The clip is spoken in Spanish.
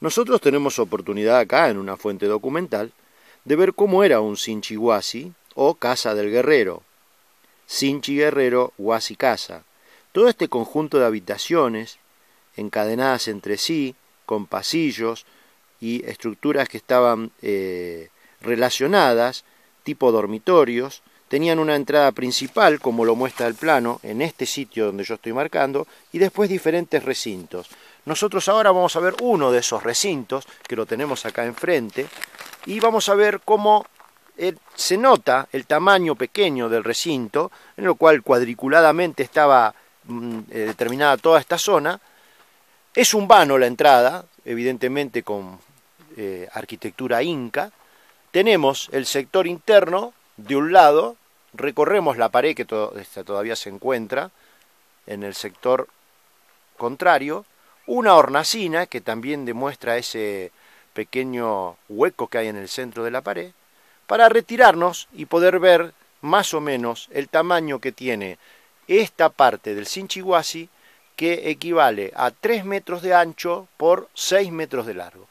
Nosotros tenemos oportunidad acá, en una fuente documental, de ver cómo era un huasi o Casa del Guerrero. Sinchi Guerrero, Huasi Casa. Todo este conjunto de habitaciones, encadenadas entre sí, con pasillos y estructuras que estaban eh, relacionadas, tipo dormitorios, tenían una entrada principal, como lo muestra el plano, en este sitio donde yo estoy marcando, y después diferentes recintos. Nosotros ahora vamos a ver uno de esos recintos, que lo tenemos acá enfrente, y vamos a ver cómo eh, se nota el tamaño pequeño del recinto, en lo cual cuadriculadamente estaba mm, eh, determinada toda esta zona. Es un vano la entrada, evidentemente con eh, arquitectura inca. Tenemos el sector interno de un lado, recorremos la pared que todavía se encuentra en el sector contrario una hornacina que también demuestra ese pequeño hueco que hay en el centro de la pared, para retirarnos y poder ver más o menos el tamaño que tiene esta parte del cinchiguasi que equivale a 3 metros de ancho por 6 metros de largo.